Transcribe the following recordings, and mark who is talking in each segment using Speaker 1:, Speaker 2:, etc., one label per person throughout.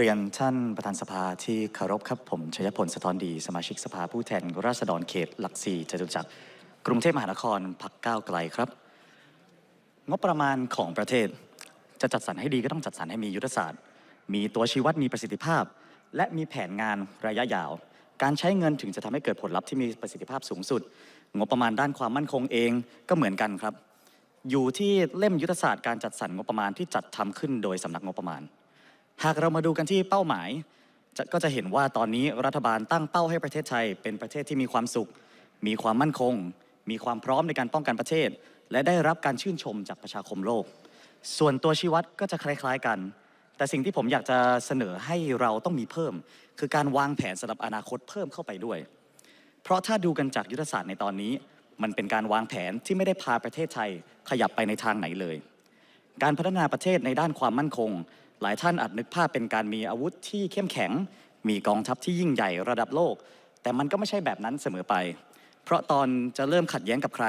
Speaker 1: เรียนท่านประธานสภาที่เคารพครับผมชยพลสะท้อนดีสมาชิกสภาผู้แทนราษฎรเขตหลักสี่จตุจักรกรุงเทพมหานครพักก้าวไกลครับ งบประมาณของประเทศจะจัดสรรให้ดีก็ต้องจัดสรรให้มียุทธศาสตร์ มีตัวชี้วัดมีประสิทธิภาพ และมีแผนงานระยะยาว การใช้เงินถึงจะทำให้เกิดผลลัพธ์ที่มีประสิทธิภาพสูงสุดงบประมาณด้านความมั่นคงเองก็เหมือนกันครับ อยู่ที่เล่มยุทธศาสตร์การจัดสรรงบประมาณที่จัดทำขึ้นโดยสำนักงบประมาณหากเรามาดูกันที่เป้าหมายก็จะเห็นว่าตอนนี้รัฐบาลตั้งเป้าให้ประเทศไทยเป็นประเทศที่มีความสุข มีความมั่นคง มีความพร้อมในการป้องกันประเทศ และได้รับการชื่นชมจากประชาคมโลก ส่วนตัวชี้วัดก็จะคล้าย ๆกัน แต่สิ่งที่ผมอยากจะเสนอให้เราต้องมีเพิ่ม คือการวางแผนสำหรับอนาคตเพิ่มเข้าไปด้วย เพราะถ้าดูกันจากยุทธศาสตร์ในตอนนี้ มันเป็นการวางแผนที่ไม่ได้พาประเทศไทยขยับไปในทางไหนเลย การพัฒนาประเทศในด้านความมั่นคงหลายท่านอาจนึกภาพเป็นการมีอาวุธที่เข้มแข็ง มีกองทัพที่ยิ่งใหญ่ระดับโลก แต่มันก็ไม่ใช่แบบนั้นเสมอไป เพราะตอนจะเริ่มขัดแย้งกับใคร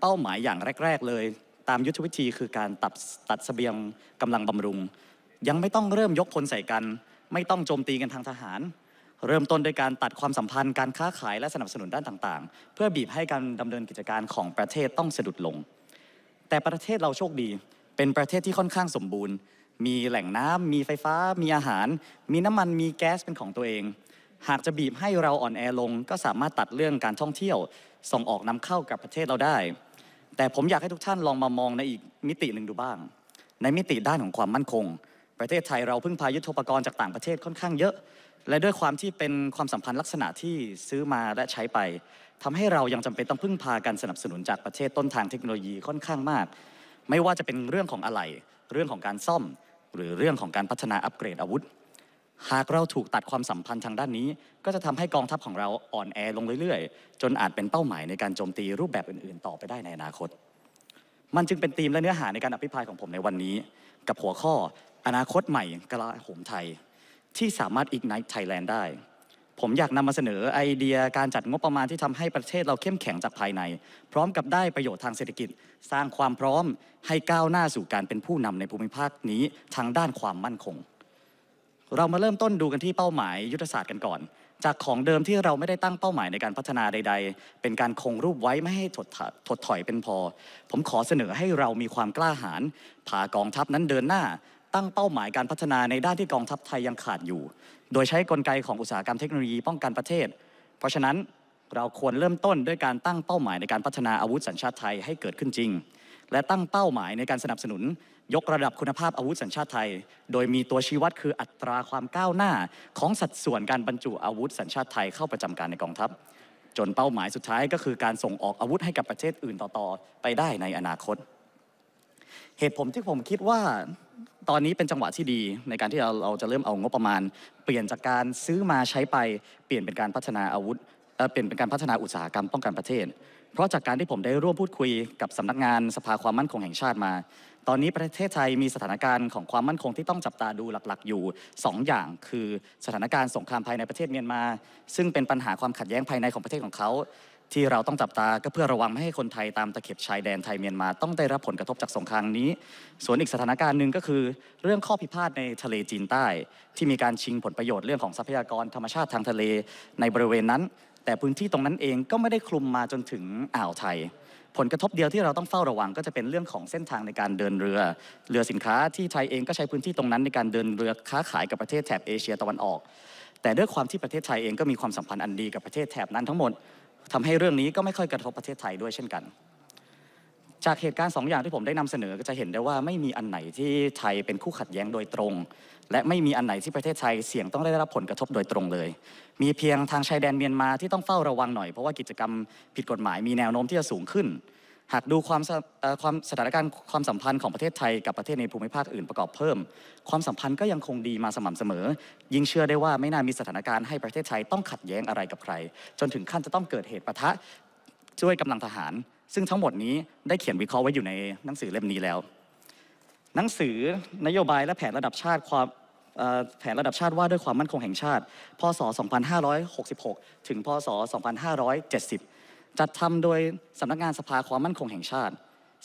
Speaker 1: เป้าหมายอย่างแรก ๆเลย ตามยุทธวิธีคือการตัดตัดสเสบียงกำลังบำรุง ยังไม่ต้องเริ่มยกพลใส่กัน ไม่ต้องโจมตีกันทางทหาร เริ่มต้นโดยการตัดความสัมพันธ์การค้าขายและสนับสนุนด้านต่างๆ เพื่อบีบให้การดำเนินกิจการของประเทศต้องสะดุดลง แต่ประเทศเราโชคดี เป็นประเทศที่ค่อนข้างสมบูรณ์มีแหล่งน้ำมีไฟฟ้า มีอาหาร มีน้ำมัน มีแก๊สเป็นของตัวเอง หากจะบีบให้เราอ่อนแอลงก็สามารถตัดเรื่องการท่องเที่ยว ส่งออกนำเข้ากับประเทศเราได้ แต่ผมอยากให้ทุกท่านลองมามองในอีกมิติหนึ่งดูบ้าง ในมิติด้านของความมั่นคง ประเทศไทยเราพึ่งพายุทธปกรณ์จากต่างประเทศค่อนข้างเยอะ และด้วยความที่เป็นความสัมพันธ์ลักษณะที่ซื้อมาและใช้ไป ทำให้เรายังจำเป็นต้องพึ่งพาการสนับสนุนจากประเทศต้นทางเทคโนโลยีค่อนข้างมาก ไม่ว่าจะเป็นเรื่องของอะไร เรื่องของการซ่อมหรือเรื่องของการพัฒนาอัปเกรดอาวุธ หากเราถูกตัดความสัมพันธ์ทางด้านนี้ ก็จะทำให้กองทัพของเราอ่อนแอลงเรื่อยๆ จนอาจเป็นเป้าหมายในการโจมตีรูปแบบอื่นๆต่อไปได้ในอนาคต มันจึงเป็นธีมและเนื้อหาในการอภิปรายของผมในวันนี้ กับหัวข้ออนาคตใหม่กลาโหมไทย ที่สามารถอีกไนท์ไทยแลนด์ได้ผมอยากนำมาเสนอไอเดียการจัดงบประมาณที่ทำให้ประเทศเราเข้มแข็งจากภายใน พร้อมกับได้ประโยชน์ทางเศรษฐกิจ สร้างความพร้อมให้ก้าวหน้าสู่การเป็นผู้นำในภูมิภาคนี้ทางด้านความมั่นคง เรามาเริ่มต้นดูกันที่เป้าหมายยุทธศาสตร์กันก่อน จากของเดิมที่เราไม่ได้ตั้งเป้าหมายในการพัฒนาใด ๆ เป็นการคงรูปไว้ไม่ให้ถดถดถอยเป็นพอ ผมขอเสนอให้เรามีความกล้าหาญผ่ากองทัพนั้นเดินหน้าตั้งเป้าหมายการพัฒนาในด้านที่กองทัพไทยยังขาดอยู่ โดยใช้กลไกของอุตสาหกรรมเทคโนโลยีป้องกันประเทศ เพราะฉะนั้นเราควรเริ่มต้นด้วยการตั้งเป้าหมายในการพัฒนาอาวุธสัญชาติไทยให้เกิดขึ้นจริง และตั้งเป้าหมายในการสนับสนุนยกระดับคุณภาพอาวุธสัญชาติไทย โดยมีตัวชี้วัดคืออัตราความก้าวหน้าของสัดส่วนการบรรจุอาวุธสัญชาติไทย เข้าประจำการในกองทัพ จนเป้าหมายสุดท้ายก็คือ การส่งออกอาวุธให้กับประเทศอื่นต่อๆไปได้ในอนาคต เหตุผลที่ผมคิดว่าตอนนี้เป็นจังหวะที่ดีในการที่เราเราจะเริ่มเอางบประมาณ เปลี่ยนจากการซื้อมาใช้ไป เปลี่ยนเป็นการพัฒนาอาวุธเปลี่ยนเป็นการพัฒนาอุตสาหกรรมป้องกันประเทศ เพราะจากการที่ผมได้ร่วมพูดคุย กับสำนักงานสภาความมั่นคงแห่งชาติมา ตอนนี้ประเทศไทย มีสถานการณ์ของความมั่นคงที่ต้องจับตาดูหลักๆอยู่ 2 อย่างคือสถานการณ์สงครามภายในประเทศเมียนมา ซึ่งเป็นปัญหาความขัดแย้งภายในของประเทศของเขาที่เราต้องจับตาก็เพื่อระวังไม่ให้คนไทยตามตะเข็บชายแดนไทยเมียนมาต้องได้รับผลกระทบจากสงครามนี้ ส่วนอีกสถานการณ์หนึ่งก็คือ เรื่องข้อพิพาทในทะเลจีนใต้ ที่มีการชิงผลประโยชน์เรื่องของทรัพยากรธรรมชาติทางทะเลในบริเวณนั้น แต่พื้นที่ตรงนั้นเองก็ไม่ได้คลุมมาจนถึงอ่าวไทย ผลกระทบเดียวที่เราต้องเฝ้าระวังก็จะเป็นเรื่องของเส้นทางในการเดินเรือเรือสินค้าที่ไทยเองก็ใช้พื้นที่ตรงนั้นในการเดินเรือค้าขายกับประเทศแถบเอเชียตะวันออก แต่ด้วยความที่ประเทศไทยเองก็มีความสัมพันธ์อันดีกับประเทศแถบนั้นทั้งหมดทำให้เรื่องนี้ก็ไม่ค่อยกระทบประเทศไทยด้วยเช่นกัน จากเหตุการณ์สองอย่างที่ผมได้นำเสนอก็จะเห็นได้ว่าไม่มีอันไหนที่ไทยเป็นคู่ขัดแย้งโดยตรงและไม่มีอันไหนที่ประเทศไทยเสี่ยงต้องได้รับผลกระทบโดยตรงเลย มีเพียงทางชายแดนเมียนมาที่ต้องเฝ้าระวังหน่อยเพราะว่ากิจกรรมผิดกฎหมายมีแนวโน้มที่จะสูงขึ้นหากดูความสความสถานการณ์ความสัมพันธ์ของประเทศไทยกับประเทศในภูมิภาคอื่นประกอบเพิ่ม ความสัมพันธ์ก็ยังคงดีมาสม่ำเสมอ ยิ่งเชื่อได้ว่าไม่น่ามีสถานการณ์ให้ประเทศไทยต้องขัดแย้งอะไรกับใคร จนถึงขั้นจะต้องเกิดเหตุปะทะช่วยกำลังทหาร ซึ่งทั้งหมดนี้ได้เขียนวิเคราะห์ไว้อยู่ในหนังสือเล่มนี้แล้ว หนังสือนโยบายและแผนระดับชาติความแผนระดับชาติว่าด้วยความมั่นคงแห่งชาติพศ 2566 ถึงพศ 2570จัดทำโดยสำนักงานสภาความมั่นคงแห่งชาติ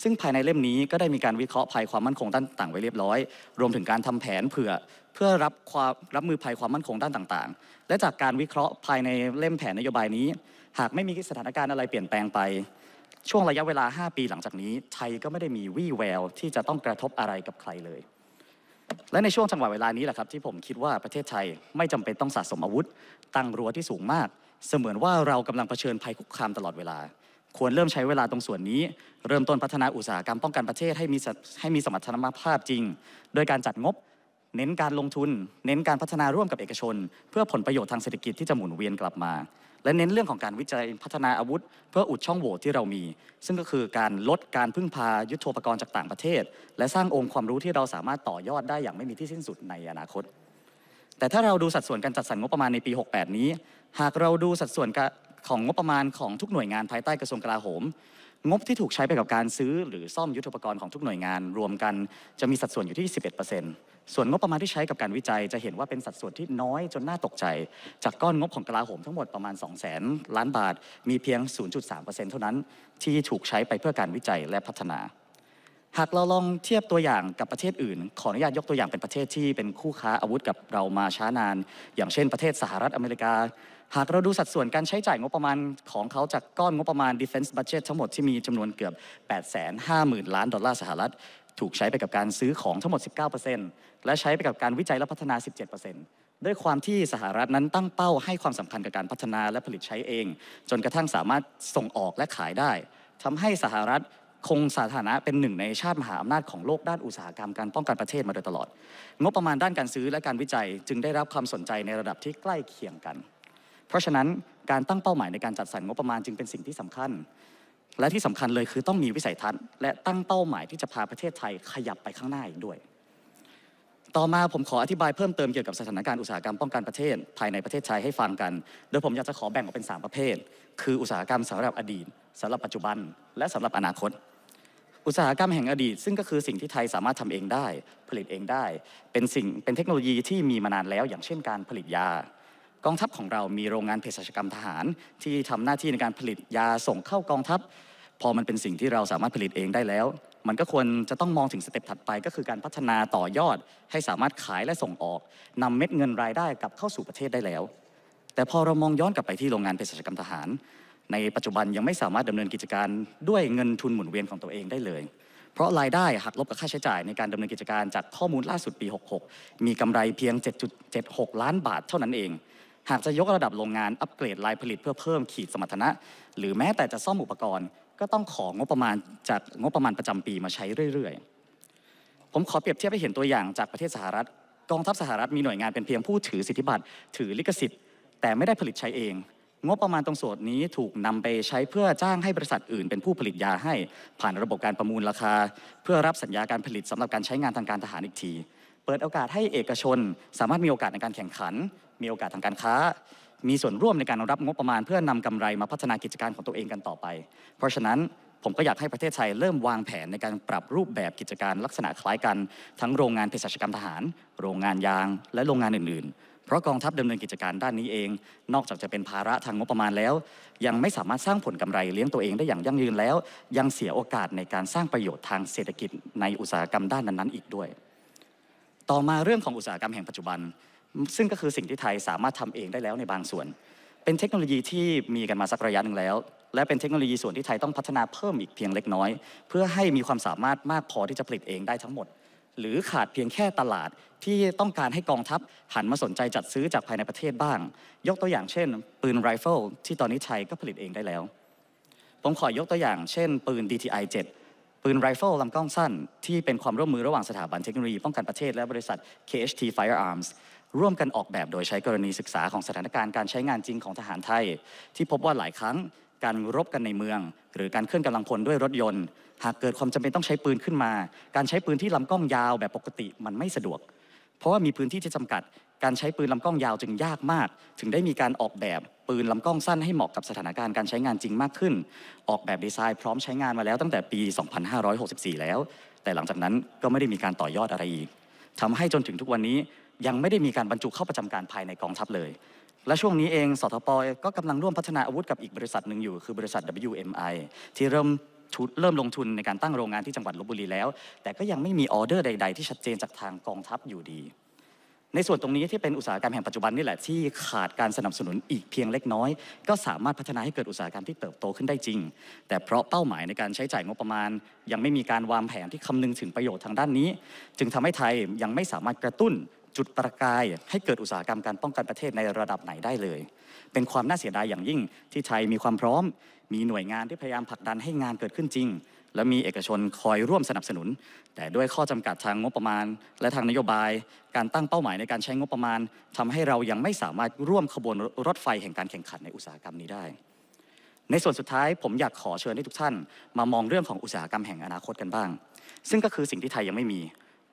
Speaker 1: ซึ่งภายในเล่มนี้ก็ได้มีการวิเคราะห์ภัยความมั่นคงด้านต่างไว้เรียบร้อย รวมถึงการทำแผนเผื่อเพื่อรับความรับมือภัยความมั่นคงด้านต่างๆ และจากการวิเคราะห์ภายในเล่มแผนนโยบายนี้ หากไม่มีสถานการณ์อะไรเปลี่ยนแปลงไป ช่วงระยะเวลา 5 ปีหลังจากนี้ ไทยก็ไม่ได้มีวี่แววที่จะต้องกระทบอะไรกับใครเลย และในช่วงจังหวะเวลานี้แหละครับที่ผมคิดว่าประเทศไทยไม่จำเป็นต้องสะสมอาวุธตั้งรั้วที่สูงมากเสมือนว่าเรากำลังเผชิญภัยคุกคามตลอดเวลา ควรเริ่มใช้เวลาตรงส่วนนี้ เริ่มต้นพัฒนาอุตสาหกรรมป้องกันประเทศให้มีให้มีสมรรถนภาพจริง โดยการจัดงบ เน้นการลงทุน เน้นการพัฒนาร่วมกับเอกชน เพื่อผลประโยชน์ทางเศรษฐกิจที่จะหมุนเวียนกลับมา และเน้นเรื่องของการวิจัยพัฒนาอาวุธเพื่ออุดช่องโหว่ที่เรามี ซึ่งก็คือการลดการพึ่งพายุทโธปกรณ์จากต่างประเทศ และสร้างองค์ความรู้ที่เราสามารถต่อยอดได้อย่างไม่มีที่สิ้นสุดในอนาคต แต่ถ้าเราดูสัดส่วนการจัดสรรงบประมาณในปี 68 นี้หากเราดูสัดส่วนของงบประมาณของทุกหน่วยงานภายใต้กระทรวงกลาโหม งบที่ถูกใช้ไปกับการซื้อหรือซ่อมยุทธปกรณ์ของทุกหน่วยงานรวมกัน จะมีสัดส่วนอยู่ที่11%ส่วนงบประมาณที่ใช้กับการวิจัย จะเห็นว่าเป็นสัดส่วนที่น้อยจนน่าตกใจ จากก้อนงบของกลาโหม ทั้งหมดประมาณ 2 0 0แสนล้านบาทมีเพียง 0.3%เท่านั้นที่ถูกใช้ไปเพื่อการวิจัยและพัฒนา หากเราลองเทียบตัวอย่างกับประเทศอื่น ขออนุญาตยกตัวอย่างเป็นประเทศที่เป็นคู่ค้าอาวุธกับเรามาช้านาน อย่างเช่นประเทศสหรัฐอเมริกาหากเราดูสัดส่วนการใช้จ่ายงบประมาณ ของเขาจากก้อนงบประมาณ defense budget ทั้งหมดที่มีจำนวนเกือบ 850,000 ล้านดอลลาร์สหรัฐ ถูกใช้ไปกับการซื้อของทั้งหมด 19%และใช้ไปกับการวิจัยและพัฒนา 17%ด้วยความที่สหรัฐนั้นตั้งเป้าให้ความสำคัญกับการพัฒนาและผลิตใช้เอง จนกระทั่งสามารถส่งออกและขายได้ทำให้สหรัฐคงสถานะเป็นหนึ่ง ในชาติมหาอำนาจของโลกด้านอุตสาหกรรมการป้องกันประเทศมาโดยตลอดงบประมาณด้านการซื้อและการวิจัยจึงได้รับความสนใจในระดับที่ใกล้เคียงกันเพราะฉะนั้นการตั้งเป้าหมายในการจัดสรรงบประมาณจึงเป็นสิ่งที่สำคัญ และที่สำคัญเลยคือต้องมีวิสัยทัศน์และตั้งเป้าหมายที่จะพาประเทศไทยขยับไปข้างหน้าอีกด้วย ต่อมาผมขออธิบายเพิ่มเติมเกี่ยวกับสถานการณ์อุตสาหกรรมป้องกันประเทศ ภายในประเทศไทยให้ฟังกัน โดยผมอยากจะขอแบ่งออกเป็น3ประเภท คืออุตสาหกรรมสำหรับอดีต สำหรับปัจจุบันและสำหรับอนาคต อุตสาหกรรมแห่งอดีตซึ่งก็คือสิ่งที่ไทยสามารถทำเองได้ ผลิตเองได้ เป็นสิ่งเป็นเทคโนโลยีที่มีมานานแล้วอย่างเช่นการผลิตยากองทัพของเรา มีโรงงานเภสัชกรรมทหารที่ทำหน้าที่ในการผลิตยาส่งเข้ากองทัพ พอมันเป็นสิ่งที่เราสามารถผลิตเองได้แล้ว มันก็ควรจะต้องมองถึงสเต็ปถัดไป ก็คือการพัฒนาต่อยอดให้สามารถขายและส่งออก นำเม็ดเงินรายได้กลับเข้าสู่ประเทศได้แล้ว แต่พอเรามองย้อนกลับไปที่โรงงานเภสัชกรรมทหาร ในปัจจุบันยังไม่สามารถดำเนินกิจการด้วยเงินทุนหมุนเวียนของตัวเองได้เลย เพราะรายได้หักลบกับค่าใช้จ่ายในการดำเนินกิจการจากข้อมูลล่าสุดปี66มีกำไรเพียง 7.76 ล้านบาทเท่านั้นเองหากจะยกระดับโรงงานอัปเกรดลายผลิตเพื่อเพิ่มขีดสมรรถนะ หรือแม้แต่จะซ่อมอุปกรณ์ ก็ต้องของบประมาณจากงบประมาณประจำปีมาใช้เรื่อยๆ ผมขอเปรียบเทียบให้เห็นตัวอย่างจากประเทศสหรัฐกองทัพสหรัฐมีหน่วยงานเป็นเพียงผู้ถือสิทธิบัตร ถือลิขสิทธิ์แต่ไม่ได้ผลิตใช้เอง งบประมาณตรงส่วนนี้ถูกนำไปใช้เพื่อจ้างให้บริษัทอื่นเป็นผู้ผลิตยาให้ ผ่านระบบการประมูลราคา เพื่อรับสัญญาการผลิตสำหรับการใช้งานทางการทหารอีกที เปิดโอกาสให้เอกชนสามารถมีโอกาสในการแข่งขันมีโอกาสทางการค้า มีส่วนร่วมในการรับงบประมาณเพื่อนำกำไรมาพัฒนากิจการของตัวเองกันต่อไป เพราะฉะนั้นผมก็อยากให้ประเทศไทยเริ่มวางแผนในการปรับรูปแบบกิจการลักษณะคล้ายกันทั้งโรงงานเภสัชกรรมทหาร โรงงานยาง และโรงงานอื่นๆ เพราะกองทัพดำเนินกิจการด้านนี้เอง นอกจากจะเป็นภาระทางงบประมาณแล้ว ยังไม่สามารถสร้างผลกำไรเลี้ยงตัวเองได้อย่างยั่งยืนแล้ว ยังเสียโอกาสในการสร้างประโยชน์ทางเศรษฐกิจ ในอุตสาหกรรมด้านนั้นๆ อีกด้วย ต่อมาเรื่องของอุตสาหกรรมแห่งปัจจุบันซึ่งก็คือสิ่งที่ไทยสามารถทำเองได้แล้วในบางส่วน เป็นเทคโนโลยีที่มีกันมาสักระยะหนึ่งแล้ว และเป็นเทคโนโลยีส่วนที่ไทยต้องพัฒนาเพิ่มอีกเพียงเล็กน้อย เพื่อให้มีความสามารถมากพอที่จะผลิตเองได้ทั้งหมด หรือขาดเพียงแค่ตลาดที่ต้องการให้กองทัพหันมาสนใจจัดซื้อจากภายในประเทศบ้าง ยกตัวอย่างเช่น ปืนไรเฟิลที่ตอนนี้ไทยก็ผลิตเองได้แล้วผมขอยกตัวอย่างเช่น ปืน DTI 7ปืนไรเฟิลลำกล้องสั้น ที่เป็นความร่วมมือระหว่างสถาบันเทคโนโลยีป้องกันประเทศและบริษัท KHT Firearms ร่วมกันออกแบบโดยใช้กรณีศึกษาของสถานการณ์การใช้งานจริงของทหารไทย ที่พบว่าหลายครั้งการรบกันในเมือง หรือการเคลื่อนกำลังพลด้วยรถยนต์ หากเกิดความจำเป็นต้องใช้ปืนขึ้นมา การใช้ปืนที่ลำกล้องยาวแบบปกติมันไม่สะดวก เพราะว่ามีพื้นที่ที่จำกัด การใช้ปืนลำกล้องยาวจึงยากมากถึงได้มีการออกแบบปืนลำกล้องสั้นให้เหมาะกับสถานการณ์การใช้งานจริงมากขึ้นออกแบบดีไซน์พร้อมใช้งานมาแล้วตั้งแต่ปี 2564 แล้ว แต่หลังจากนั้นก็ไม่ได้มีการต่อยอดอะไรอีกทำให้จนถึงทุกวันนี้ยังไม่ได้มีการบรรจุเข้าประจำการภายในกองทัพเลย และช่วงนี้เองสทปก็กำลังร่วมพัฒนาอาวุธกับอีกบริษัทหนึ่งอยู่คือ บริษัท WMI ที่เริ่มชุดเริ่มลงทุนในการตั้งโรงงานที่จังหวัดลบบุรีแล้ว แต่ก็ยังไม่มีออเดอร์ใด ๆ ที่ชัดเจนจากทางกองทัพอยู่ดีในส่วนตรงนี้ที่เป็นอุตสาหกรรมแห่งปัจจุบันนี่แหละที่ขาดการสนับสนุนอีกเพียงเล็กน้อย ก็สามารถพัฒนาให้เกิดอุตสาหกรรมที่เติบโตขึ้นได้จริง แต่เพราะเป้าหมายในการใช้จ่ายงบประมาณ ยังไม่มีการวางแผนที่คำนึงถึงประโยชน์ทางด้านนี้ จึงทำให้ไทยยังไม่สามารถกระตุ้นจุดประกายให้เกิดอุตสาหกรรมการป้องกันประเทศในระดับไหนได้เลย เป็นความน่าเสียดายอย่างยิ่งที่ไทยมีความพร้อมมีหน่วยงานที่พยายามผลักดันให้งานเกิดขึ้นจริงและมีเอกชนคอยร่วมสนับสนุน แต่ด้วยข้อจำกัดทางงบประมาณ และทางนโยบาย การตั้งเป้าหมายในการใช้งบประมาณ ทำให้เรายังไม่สามารถร่วมขบวนรถไฟแห่งการแข่งขันในอุตสาหกรรมนี้ได้ ในส่วนสุดท้ายผมอยากขอเชิญให้ทุกท่าน มามองเรื่องของอุตสาหกรรมแห่งอนาคตกันบ้าง ซึ่งก็คือสิ่งที่ไทยยังไม่มี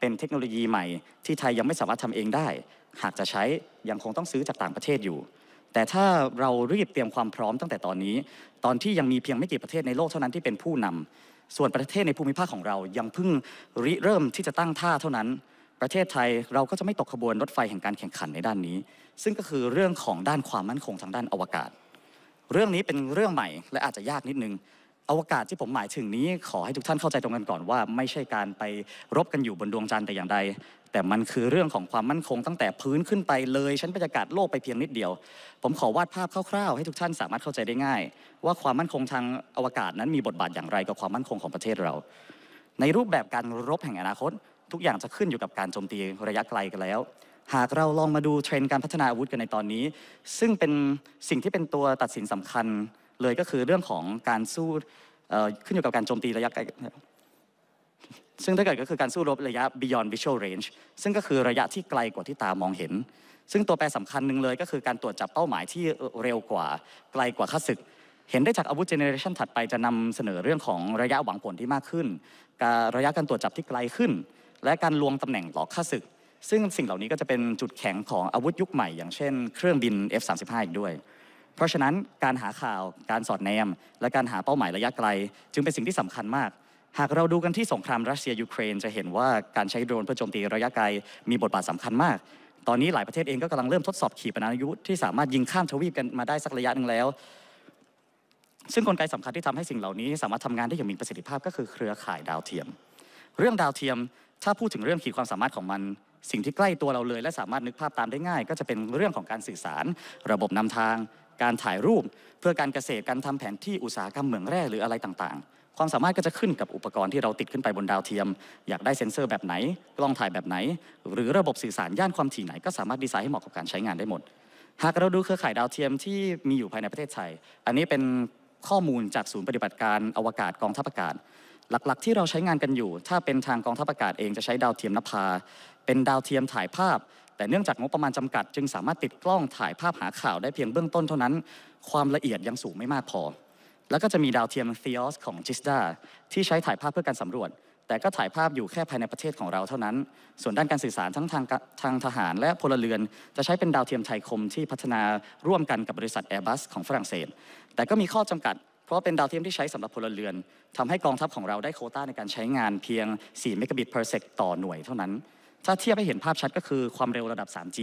Speaker 1: เป็นเทคโนโลยีใหม่ ที่ไทยยังไม่สามารถทำเองได้ หากจะใช้ยังคงต้องซื้อจากต่างประเทศอยู่ แต่ถ้าเรารีบเตรียมความพร้อมตั้งแต่ตอนนี้ ตอนที่ยังมีเพียงไม่กี่ประเทศในโลกเท่านั้นที่เป็นผู้นำส่วนประเทศในภูมิภาคของเรายังเพิ่งริเริ่มที่จะตั้งท่าเท่านั้น ประเทศไทยเราก็จะไม่ตกขบวนรถไฟแห่งการแข่งขันในด้านนี้ ซึ่งก็คือเรื่องของด้านความมั่นคงทางด้านอวกาศ เรื่องนี้เป็นเรื่องใหม่และอาจจะยากนิดนึงอวกาศที่ผมหมายถึงนี้ขอให้ทุกท่านเข้าใจตรงกันก่อนว่า ไม่ใช่การไปรบกันอยู่บนดวงจันทร์แต่อย่างใดแต่มันคือเรื่องของความมั่นคงตั้งแต่พื้นขึ้นไปเลยชั้นบรรยากาศโลกไปเพียงนิดเดียว ผมขอวาดภาพคร่าว ๆ ให้ทุกท่านสามารถเข้าใจได้ง่าย ว่าความมั่นคงทางอวกาศนั้นมีบทบาทอย่างไรกับความมั่นคงของประเทศเรา ในรูปแบบการรบแห่งอนาคต ทุกอย่างจะขึ้นอยู่กับการโจมตีระยะไกลกันแล้ว หากเราลองมาดูเทรนด์การพัฒนาอาวุธกันในตอนนี้ ซึ่งเป็นสิ่งที่เป็นตัวตัดสินสำคัญเลยก็คือเรื่องของการสู้ขึ้นอยู่กับการโจมตีระยะไกล ซึ่งถ้าเกิดก็คือการสู้รบระยะ beyond visual range ซึ่งก็คือระยะที่ไกลกว่าที่ตามองเห็น ซึ่งตัวแปรสำคัญหนึ่งเลย ก็คือการตรวจจับเป้าหมายที่เร็วกว่าไกลกว่าข้าศึก เห็นได้จากอาวุธเจเนอเรชันถัดไปจะนำเสนอเรื่องของระยะหวังผลที่มากขึ้นการระยะการตรวจจับที่ไกลขึ้น และการลวงตำแหน่งหลอกข้าศึก ซึ่งสิ่งเหล่านี้ก็จะเป็นจุดแข็งของอาวุธยุคใหม่อย่างเช่น เครื่องบิน F35 อีกด้วยเพราะฉะนั้นการหาข่าวการสอดแนม และการหาเป้าหมายระยะไกล จึงเป็นสิ่งที่สำคัญมาก หากเราดูกันที่สงครามรัสเซียยูเครนจะเห็นว่าการใช้โดรนเพื่อโจมตีระยะไกลมีบทบาทสำคัญมาก ตอนนี้หลายประเทศเองก็กำลังเริ่มทดสอบขีปนาวุธที่สามารถยิงข้ามทวีปกันมาได้สักระยะหนึ่งแล้ว ซึ่งกลไกสำคัญที่ทำให้สิ่งเหล่านี้ สามารถทำงานได้อย่างมีประสิทธิภาพก็คือเครือข่ายดาวเทียม เรื่องดาวเทียมถ้าพูดถึงเรื่องขีดความสามารถของมันสิ่งที่ใกล้ตัวเราเลย และสามารถนึกภาพตามได้ง่าย ก็จะเป็นเรื่องของการสื่อสารระบบนำทางการถ่ายรูป เพื่อการเกษตรการทำแผนที่อุตสาหกรรมเหมืองแร่หรืออะไรต่างๆ ความสามารถก็จะขึ้นกับอุปกรณ์ที่เราติดขึ้นไปบนดาวเทียม อยากได้เซ็นเซอร์แบบไหน กล้องถ่ายแบบไหน หรือระบบสื่อสารย่านความถี่ไหน ก็สามารถดีไซน์ให้เหมาะกับการใช้งานได้หมด หากเราดูเครือข่ายดาวเทียมที่มีอยู่ภายในประเทศไทยอันนี้เป็นข้อมูลจากศูนย์ปฏิบัติการอวกาศกองทัพอากาศหลักๆที่เราใช้งานกันอยู่ ถ้าเป็นทางกองทัพอากาศเองจะใช้ดาวเทียมนภาเป็นดาวเทียมถ่ายภาพแต่เนื่องจากงบประมาณจำกัดจึงสามารถติดกล้องถ่ายภาพหาข่าวได้เพียงเบื้องต้นเท่านั้น ความละเอียดยังสูงไม่มากพอ แล้วก็จะมีดาวเทียม t h e o s ของ JISDA ที่ใช้ถ่ายภาพเพื่อการสำรวจ แต่ก็ถ่ายภาพอยู่แค่ภายในประเทศของเราเท่านั้น ส่วนด้านการสื่อสารทั้งทางทางทหารและพลเรือน จะใช้เป็นดาวเทียมไทยคมที่พัฒนาร่วมกันกับบริษัท Airbus ของฝรั่งเศส แต่ก็มีข้อจำกัดเพราะเป็นดาวเทียมที่ใช้สำหรับพลเรือน ทำให้กองทัพของเราได้โคต้าในการใช้งานเพียง 4 เมกะบิตเพอร์เซกต่อหน่วยเท่านั้นถ้าเทียบให้เห็นภาพชัดก็คือความเร็วระดับ 3G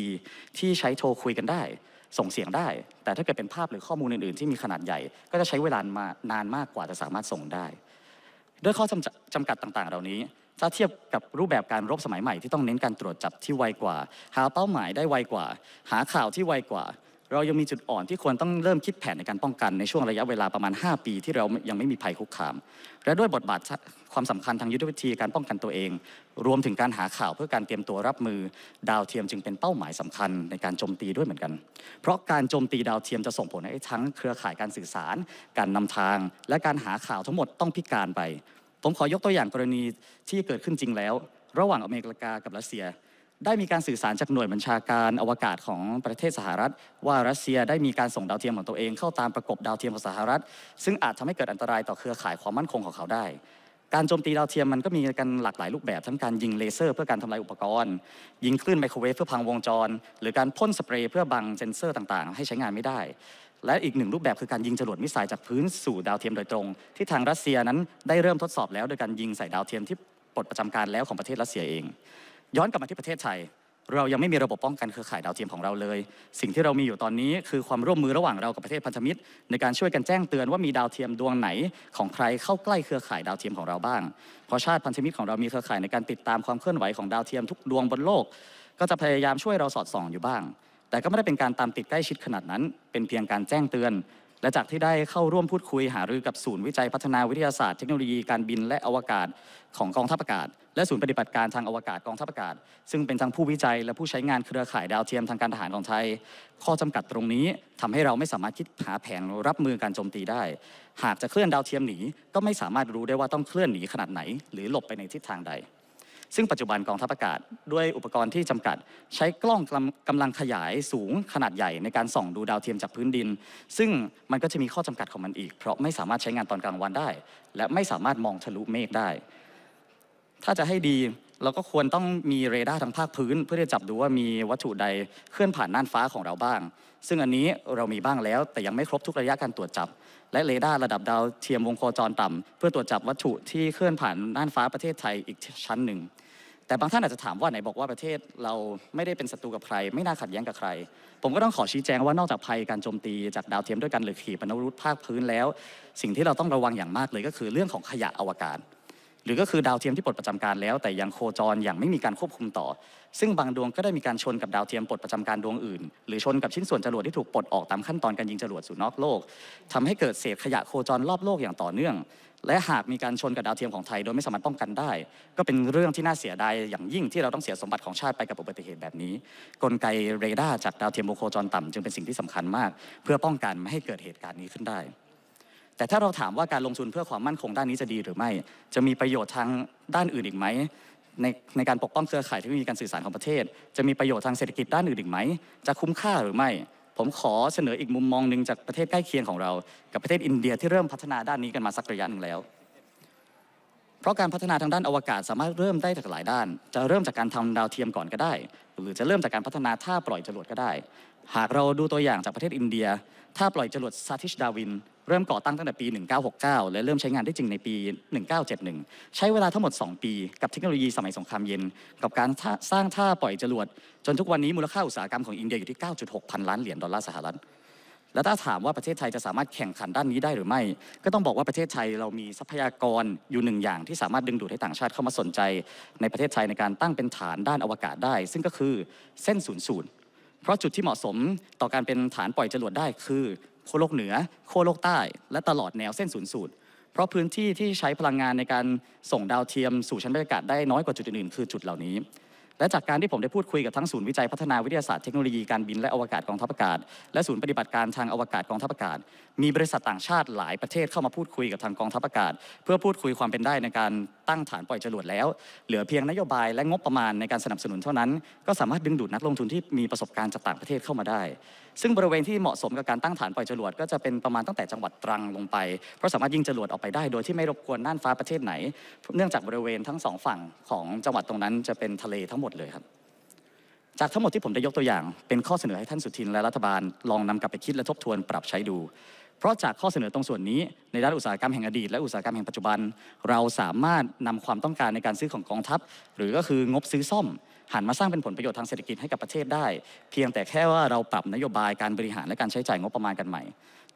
Speaker 1: ที่ใช้โทรคุยกันได้ ส่งเสียงได้ แต่ถ้าเกิดเป็นภาพหรือข้อมูลอื่น ๆ ที่มีขนาดใหญ่ ก็จะใช้เวลานานานมากกว่าจะสามารถส่งได้ ด้วยข้อจำกัดต่าง ๆ เหล่านี้ถ้าเทียบกับรูปแบบการรบสมัยใหม่ที่ต้องเน้นการตรวจจับที่ไวกว่า หาเป้าหมายได้ไวกว่า หาข่าวที่ไวกว่าเรายังมีจุดอ่อนที่ควรต้องเริ่มคิดแผนในการป้องกันในช่วงระยะเวลาประมาณ 5 ปีที่เรายังไม่มีภัยคุกคาม และด้วยบทบาทความสำคัญทางยุทธวิธีการป้องกันตัวเอง รวมถึงการหาข่าวเพื่อการเตรียมตัวรับมือ ดาวเทียมจึงเป็นเป้าหมายสำคัญในการโจมตีด้วยเหมือนกันเพราะการโจมตีดาวเทียมจะส่งผลให้ทั้งเครือข่ายการสื่อสารการนำทาง และการหาข่าวทั้งหมดต้องพิการไป ผมขอยกตัวอย่างกรณีที่เกิดขึ้นจริงแล้ว ระหว่างอเมริกากับรัสเซียได้มีการสื่อสารจากหน่วยบัญชาการอวกาศของประเทศสหรัฐว่ารัสเซียได้มีการส่งดาวเทียมของตัวเอง เข้าตามประกบดาวเทียมของสหรัฐซึ่งอาจทำให้เกิดอันตรายต่อเครือข่ายความมั่นคงของเขาได้ การโจมตีดาวเทียมมันก็มีกันหลากหลายรูปแบบทั้งการยิงเลเซอร์เพื่อการทำลายอุปกรณ์ ยิงคลื่นไมโครเวฟเพื่อพังวงจร หรือการพ่นสเปรย์เพื่อบังเซนเซอร์ต่างๆ ให้ใช้งานไม่ได้ และอีกหนึ่งรูปแบบคือการยิงจรวดมิสไซล์จากพื้นสู่ดาวเทียมโดยตรง ที่ทางรัสเซียนั้นได้เริ่มทดสอบแล้ว โดยการยิงใส่ดาวเทียมที่ปลดประจำการแล้วของประเทศรัสเซียเองย้อนกลับมาที่ประเทศไทยเรายังไม่มีระบบป้องกันเครือข่ายดาวเทียมของเราเลย สิ่งที่เรามีอยู่ตอนนี้คือความร่วมมือระหว่างเรากับประเทศพันธมิตร ในการช่วยกันแจ้งเตือนว่ามีดาวเทียมดวงไหน ของใครเข้าใกล้เครือข่ายดาวเทียมของเราบ้าง เพราะชาติพันธมิตรของเรามีเครือข่ายในการติดตามความเคลื่อนไหวของดาวเทียมทุกดวงบนโลก ก็จะพยายามช่วยเราสอดส่องอยู่บ้าง แต่ก็ไม่ได้เป็นการตามติดใกล้ชิดขนาดนั้นเป็นเพียงการแจ้งเตือนและจากที่ได้เข้าร่วมพูดคุยหารือกับศูนย์วิจัยพัฒนาวิทยาศาสตร์เทคโนโลยีการบิน และอวกาศของกองทัพอากาศ และศูนย์ปฏิบัติการทางอวกาศกองทัพอากาศ ซึ่งเป็นทั้งผู้วิจัยและผู้ใช้งานเครือข่ายดาวเทียมทางการทหารของไทย ข้อจำกัดตรงนี้ทำให้เราไม่สามารถคิดหาแผนรับมือการโจมตีได้ หากจะเคลื่อนดาวเทียมหนีก็ไม่สามารถรู้ได้ว่าต้องเคลื่อนหนีขนาดไหน หรือหลบไปในทิศทางใดซึ่งปัจจุบันกองทัพอากาศด้วยอุปกรณ์ที่จำกัดใช้กล้องกำลังขยายสูงขนาดใหญ่ ในการส่องดูดาวเทียมจากพื้นดิน ซึ่งมันก็จะมีข้อจำกัดของมันอีก เพราะไม่สามารถใช้งานตอนกลางวันได้ และไม่สามารถมองทะลุเมฆได้ ถ้าจะให้ดีเราก็ควรต้องมีเรดาร์ทางภาคพื้น เพื่อจะจับดูว่ามีวัตถุใดเคลื่อนผ่านน่านฟ้าของเราบ้าง ซึ่งอันนี้เรามีบ้างแล้วแต่ยังไม่ครบทุกระยะการตรวจจับ และเรดาร์ระดับดาวเทียมวงโคจรต่ำเพื่อตรวจจับวัตถุที่เคลื่อนผ่านน่านฟ้าประเทศไทยอีกชั้นหนึ่ง แต่บางท่านอาจจะถามว่าไหนบอกว่าประเทศเราไม่ได้เป็นศัตรูกับใครไม่น่าขัดแย้งกับใคร ผมก็ต้องขอชี้แจงว่านอกจากภัยการโจมตีจากดาวเทียมด้วยกันหรือขีปนาวุธภาคพื้นแล้ว สิ่งที่เราต้องระวังอย่างมากเลยก็คือ เรื่องของขยะอวกาศหรือก็คือดาวเทียมที่ปลดประจำการแล้ว แต่ยังโคจรอย่างไม่มีการควบคุมต่อ ซึ่งบางดวงก็ได้มีการชนกับดาวเทียมปลดประจำการดวงอื่น หรือชนกับชิ้นส่วนจรวดที่ถูกปลดออกตามขั้นตอนการยิงจรวดสู่นอกโลกทำให้เกิดเศษขยะโคจรรอบโลกอย่างต่อเนื่อง และหากมีการชนกับดาวเทียมของไทยโดยไม่สามารถป้องกันได้ ก็เป็นเรื่องที่น่าเสียดายอย่างยิ่งที่เราต้องเสียสมบัติของชาติไปกับอุบัติเหตุแบบนี้ กลไกเรดาร์จากดาวเทียมโคจรต่ำจึงเป็นสิ่งที่สำคัญมาก เพื่อป้องกันไม่ให้เกิดเหตุการณ์นี้ขึ้นได้แต่ถ้าเราถามว่าการลงทุนเพื่อความมั่นคงด้านนี้จะดีหรือไม่ จะมีประโยชน์ทางด้านอื่นอีกไหม ในในการปกป้องเครือข่ายเทคโนโลยีการสื่อสารของประเทศ จะมีประโยชน์ทางเศรษฐกิจด้านอื่นอีกไหม จะคุ้มค่าหรือไม่ ผมขอเสนออีกมุมมองหนึ่งจากประเทศใกล้เคียงของเรา กับประเทศอินเดียที่เริ่มพัฒนาด้านนี้กันมาสักระยะหนึ่งแล้ว เพราะการพัฒนาทางด้านอวกาศสามารถเริ่มได้จากหลายด้าน จะเริ่มจากการทำดาวเทียมก่อนก็ได้ หรือจะเริ่มจากการพัฒนาท่าปล่อยจรวดก็ได้ หากเราดูตัวอย่างจากประเทศอินเดียถ้าปล่อยจรวดซาทิชดาวินเริ่มก่อตั้งตั้งแต่ปี 1969 และเริ่มใช้งานได้จริงในปี 1971 ใช้เวลาทั้งหมด2ปีกับเทคโนโลยีสมัยสงครามเย็นกับการสร้างท่าปล่อยจรวดจนทุกวันนี้มูลค่าอุตสาหกรรมของอินเดียอยู่ที่ 9.6 พันล้านเหรียญดอลลาร์สหรัฐ และถ้าถามว่าประเทศไทยจะสามารถแข่งขันด้านนี้ได้หรือไม่ ก็ต้องบอกว่าประเทศไทยเรามีทรัพยากรอยู่หนึ่งอย่างที่สามารถดึงดูดให้ต่างชาติเข้ามาสนใจ ในประเทศไทยในการตั้งเป็นฐานด้านอวกาศได้ ซึ่งก็คือเส้นศูนย์ศูนย์เพราะจุดที่เหมาะสมต่อการเป็นฐานปล่อยจรวดได้คือ โคโลกเหนือ โคโลกใต้และตลอดแนวเส้นศูนย์สูตร เพราะพื้นที่ที่ใช้พลังงานในการส่งดาวเทียมสู่ชั้นบรรยากาศได้น้อยกว่าจุดอื่นๆคือจุดเหล่านี้และจากการที่ผมได้พูดคุยกับทั้งศูนย์วิจัยพัฒนาวิทยาศาสตร์เทคโนโลยีการบินและอวกาศกองทัพอากาศและศูนย์ปฏิบัติการทางอวกาศกองทัพอากาศ มีบริษัทต่างชาติหลายประเทศเข้ามาพูดคุยกับทางกองทัพอากาศ เพื่อพูดคุยความเป็นได้ในการตั้งฐานปล่อยจรวดแล้วเหลือเพียงนโยบายและงบประมาณในการสนับสนุนเท่านั้น ก็สามารถดึงดูดนักลงทุนที่มีประสบการณ์จากต่างประเทศเข้ามาได้ ซึ่งบริเวณที่เหมาะสมกับการตั้งฐานปล่อยจรวด ก็จะเป็นประมาณตั้งแต่จังหวัดตรังลงไปเพราะสามารถยิงจรวดออกไปได้ โดยที่ไม่รบกวนน่านฟ้าประเทศไหนเนื่องจากบริเวณทั้งสองฝั่งของจังหวัดตรงนั้นจะเป็นทะเลทั้งหมดดเลยครับจากทั้งหมดที่ผมได้ยกตัวอย่างเป็นข้อเสนอให้ท่านสุทินและรัฐบาลลองนำกลับไปคิดและทบทวนปรับใช้ดู เพราะจากข้อเสนอตรงส่วนนี้ในด้านอุตสาหกรรมแห่งอดีตและอุตสาหกรรมแห่งปัจจุบัน เราสามารถนำความต้องการในการซื้อของกองทัพ หรือก็คืองบซื้อซ่อม หันมาสร้างเป็นผลประโยชน์ทางเศรษฐกิจให้กับประเทศได้ เพียงแต่แค่ว่าเราปรับนโยบายการบริหารและการใช้จ่ายงบประมาณกันใหม่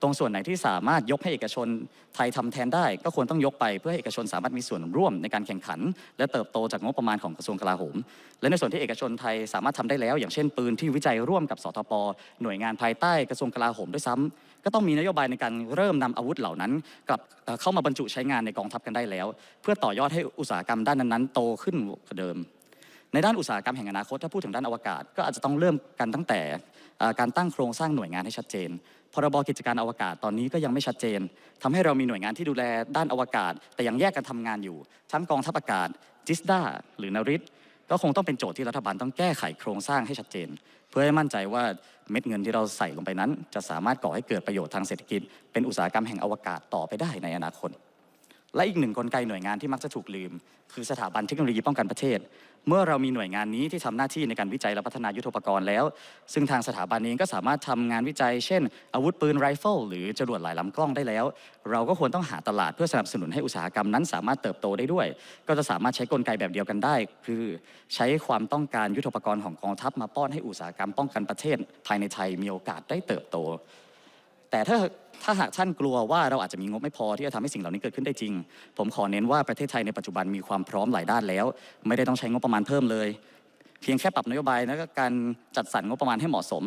Speaker 1: ตรงส่วนไหนที่สามารถยกให้เอกชนไทยทำแทนได้ ก็ควรต้องยกไป เพื่อให้เอกชนสามารถมีส่วนร่วมในการแข่งขัน และเติบโตจากงบประมาณของกระทรวงกลาโหม และในส่วนที่เอกชนไทยสามารถทำได้แล้ว อย่างเช่นปืนที่วิจัยร่วมกับสทปหน่วยงานภายใต้กระทรวงกลาโหมด้วยซ้ำ ก็ต้องมีนโยบายในการเริ่มนำอาวุธเหล่านั้นกลับเข้ามาบรรจุใช้งานในกองทัพกันได้แล้ว เพื่อต่อยอดให้อุตสาหกรรมด้านนั้นๆ โตขึ้นกว่าเดิมในด้านอุตสาหกรรมแห่งอนาคตถ้าพูดถึงด้านอวกาศก็อาจจะต้องเริ่มกันตั้งแต่การตั้งโครงสร้างหน่วยงานให้ชัดเจนพรบกิจการอวกาศตอนนี้ก็ยังไม่ชัดเจน ทำให้เรามีหน่วยงานที่ดูแลด้านอวกาศ แต่ยังแยกกันทำงานอยู่ทั้งกองทัพอากาศจิสดาหรือนาริสก็คงต้องเป็นโจทย์ที่รัฐบาลต้องแก้ไขโครงสร้างให้ชัดเจน เพื่อให้มั่นใจว่าเม็ดเงินที่เราใส่ลงไปนั้น จะสามารถก่อให้เกิดประโยชน์ทางเศรษฐกิจ เป็นอุตสาหกรรมแห่งอวกาศต่อไปได้ในอนาคตและอีกหนึ่งกลไกหน่วยงานที่มักจะถูกลืม คือสถาบันเทคโนโลยีป้องกันประเทศ เมื่อเรามีหน่วยงานนี้ที่ทำหน้าที่ในการวิจัยและพัฒนายุทโธปกรณ์แล้ว ซึ่งทางสถาบันเองก็สามารถทำงานวิจัย เช่น อาวุธปืนไรเฟิลหรือจรวดหลายลำกล้องได้แล้ว เราก็ควรต้องหาตลาด เพื่อสนับสนุนให้อุตสาหกรรมนั้น สามารถเติบโตได้ด้วย ก็จะสามารถใช้กลไกแบบเดียวกันได้ คือ ใช้ความต้องการยุทโธปกรณ์ของกองทัพมาป้อนให้อุตสาหกรรมป้องกันประเทศภายในไทยมีโอกาสได้เติบโตแต่ถ้าถ้าหากท่านกลัวว่าเราอาจจะมีงบไม่พอที่จะทำให้สิ่งเหล่านี้เกิดขึ้นได้จริง ผมขอเน้นว่าประเทศไทยในปัจจุบันมีความพร้อมหลายด้านแล้ว ไม่ได้ต้องใช้งบประมาณเพิ่มเลย เพียงแค่ปรับนโยบายและก็การจัดสรรงบประมาณให้เหมาะสม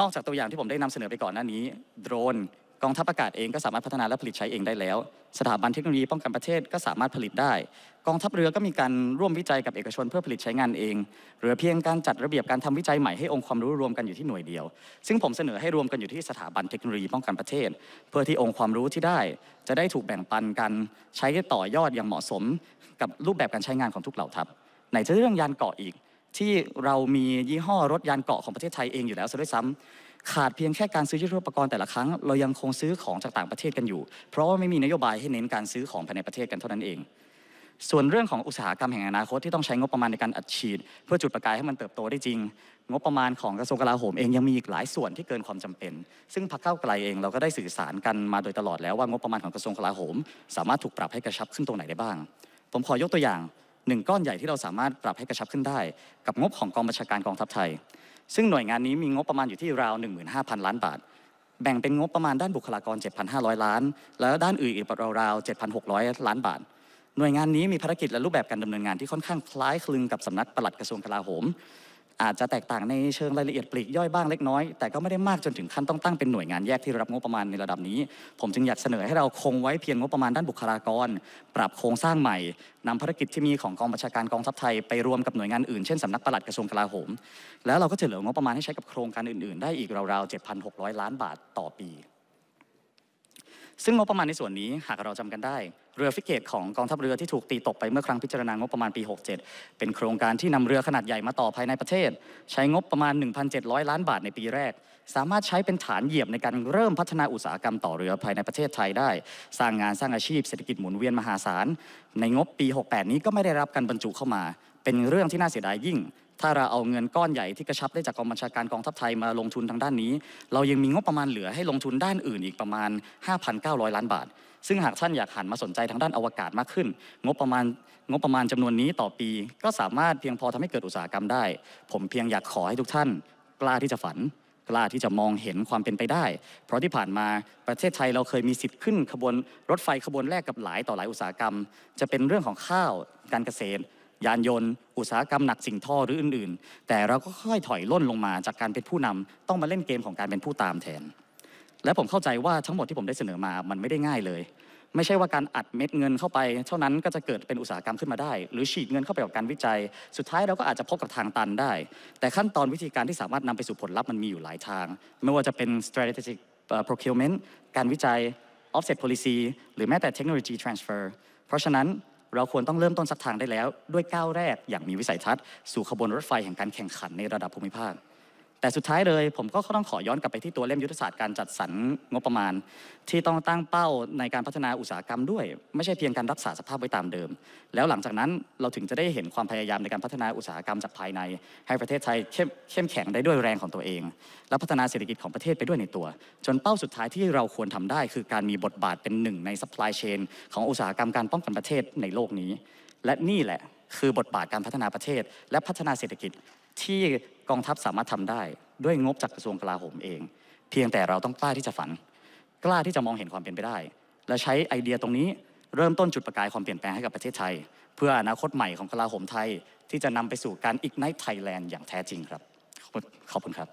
Speaker 1: นอกจากตัวอย่างที่ผมได้นำเสนอไปก่อนหน้านี้โดรนกองทัพอากาศเองก็สามารถพัฒนาและผลิตใช้เองได้แล้ว สถาบันเทคโนโลยีป้องกันประเทศก็สามารถผลิตได้ กองทัพเรือก็มีการร่วมวิจัยกับเอกชนเพื่อผลิตใช้งานเองหรือเพียงการจัดระเบียบการทำวิจัยใหม่ให้องค์ความรู้รวมกันอยู่ที่หน่วยเดียว ซึ่งผมเสนอให้รวมกันอยู่ที่สถาบันเทคโนโลยีป้องกันประเทศ เพื่อที่องค์ความรู้ที่ได้ จะได้ถูกแบ่งปันกันใช้ต่อยอดอย่างเหมาะสมกับรูปแบบการใช้งานของทุกเหล่าทัพไหนจะเรื่องยานเกาะอีก ที่เรามียี่ห้อรถยานเกาะของประเทศไทยเองอยู่แล้วซะด้วยซ้ำขาดเพียงแค่การซื้อยุทธปกรณ์แต่ละครั้งเรายังคงซื้อของจากต่างประเทศกันอยู่ เพราะว่าไม่มีนโยบายให้เน้นการซื้อของภายในประเทศกันเท่านั้นเอง ส่วนเรื่องของอุตสาหกรรมแห่งอนาคต ที่ต้องใช้งบประมาณในการอัดฉีดเพื่อจุดประกายให้มันเติบโตได้จริง งบประมาณของกระทรวงกลาโหมเองยังมีอีกหลายส่วนที่เกินความจำเป็น ซึ่งพรรคเก้าไกลเองเราก็ได้สื่อสารกันมาโดยตลอดแล้วว่างบประมาณของกระทรวงกลาโหม สามารถถูกปรับให้กระชับขึ้นตรงไหนได้บ้าง ผมขอยกตัวอย่างหนึ่งก้อนใหญ่ที่เราสามารถปรับให้กระชับขึ้นได้กับงบของกองบัญชาการกองทัพไทยซึ่งหน่วยงานนี้มีงบประมาณอยู่ที่ราว 15,000 ล้านบาท แบ่งเป็นงบประมาณด้านบุคลากร 7,500 ล้าน แล้วด้านอื่นอีกราว 7,600 ล้านบาท หน่วยงานนี้มีภารกิจและรูปแบบการดำเนินงานที่ค่อนข้างคล้ายคลึงกับสำนักปลัดกระทรวงกลาโหมอาจจะแตกต่างในเชิงรายละเอียดปลีกย่อยบ้างเล็กน้อยแต่ก็ไม่ได้มากจนถึงขั้นต้องตั้งเป็นหน่วยงานแยกที่รับงบประมาณในระดับนี้ ผมจึงอยากเสนอให้เราคงไว้เพียงงบประมาณด้านบุคลากร ปรับโครงสร้างใหม่นำภารกิจที่มีของกองบัญชาการกองทัพไทยไปรวมกับหน่วยงานอื่นเช่นสำนักปลัดกระทรวงกลาโหม แล้วเราก็จะเหลืองบประมาณให้ใช้กับโครงการอื่น ๆ ได้อีกราวๆ7,600 ล้านบาทต่อปีซึ่งงบประมาณในส่วนนี้หากเราจำกันได้ เรือฟิกเกตของกองทัพเรือที่ถูกตีตกไปเมื่อครั้งพิจารณางบประมาณปี 67 เป็นโครงการที่นำเรือขนาดใหญ่มาต่อภายในประเทศ ใช้งบประมาณ 1,700 ล้านบาทในปีแรก สามารถใช้เป็นฐานเหยียบในการเริ่มพัฒนาอุตสาหกรรมต่อเรือภายในประเทศไทยได้ สร้างงานสร้างอาชีพเศรษฐกิจหมุนเวียนมหาศาลในงบปี 68 นี้ก็ไม่ได้รับการบรรจุเข้ามา เป็นเรื่องที่น่าเสียดายยิ่งถ้าเราเอาเงินก้อนใหญ่ที่กระชับได้จากกองบัญชาการกองทัพไทยมาลงทุนทางด้านนี้ เรายังมีงบประมาณเหลือให้ลงทุนด้านอื่นอีกประมาณ5,900 ล้านบาท ซึ่งหากท่านอยากหันมาสนใจทางด้านอวกาศมากขึ้น งบประมาณงบประมาณจำนวนนี้ต่อปี ก็สามารถเพียงพอทำให้เกิดอุตสาหกรรมได้ ผมเพียงอยากขอให้ทุกท่าน กล้าที่จะฝัน กล้าที่จะมองเห็นความเป็นไปได้ เพราะที่ผ่านมาประเทศไทยเราเคยมีสิทธิ์ขึ้นขบวนรถไฟขบวนแรกกับหลายต่อหลายอุตสาหกรรม จะเป็นเรื่องของข้าวการเกษตรยานยนต์อุตสาหกรรมหนักสิ่งท่อหรืออื่นๆ แต่เราก็ค่อยถอยล่นลงมาจากการเป็นผู้นำต้องมาเล่นเกมของการเป็นผู้ตามแทน และผมเข้าใจว่าทั้งหมดที่ผมได้เสนอมามันไม่ได้ง่ายเลย ไม่ใช่ว่าการอัดเม็ดเงินเข้าไป เท่านั้นก็จะเกิดเป็นอุตสาหกรรมขึ้นมาได้ หรือฉีดเงินเข้าไปกับการวิจัย สุดท้ายเราก็อาจจะพบกับทางตันได้ แต่ขั้นตอนวิธีการที่สามารถนำไปสู่ผลลัพธ์มันมีอยู่หลายทาง ไม่ว่าจะเป็น strategic procurement การวิจัย offset policy หรือแม้แต่ technology transfer เพราะฉะนั้นเราควรต้องเริ่มต้นสักทางได้แล้วด้วยก้าวแรก อย่างมีวิสัยทัศน์สู่ขบวนรถไฟแห่งการแข่งขันในระดับภูมิภาคแต่สุดท้ายเลยผมก็ต้องขอย้อนกลับไปที่ตัวเล่มยุทธศาสตร์การจัดสรรงบประมาณ ที่ต้องตั้งเป้าในการพัฒนาอุตสาหกรรมด้วย ไม่ใช่เพียงการรักษาสภาพไว้ตามเดิม แล้วหลังจากนั้นเราถึงจะได้เห็นความพยายามในการพัฒนาอุตสาหกรรมจากภายในให้ประเทศไทยเข้มแข็งได้ด้วยแรงของตัวเอง และพัฒนาเศรษฐกิจของประเทศไปด้วยในตัว จนเป้าสุดท้ายที่เราควรทำได้คือการมีบทบาทเป็นหนึ่งในซัพพลายเชนของอุตสาหกรรมการป้องกันประเทศในโลกนี้ และนี่แหละคือบทบาทการพัฒนาประเทศและพัฒนาเศรษฐกิจที่กองทัพสามารถทำได้ด้วยงบจากกระทรวงกลาโหมเอง เพียงแต่เราต้องกล้าที่จะฝัน กล้าที่จะมองเห็นความเป็นไปได้ และใช้ไอเดียตรงนี้เริ่มต้นจุดประกายความเปลี่ยนแปลงให้กับประเทศไทย เพื่ออนาคตใหม่ของกลาโหมไทยที่จะนำไปสู่การอีกไนท์ไทยแลนด์อย่างแท้จริงครับ ขอบคุณครับ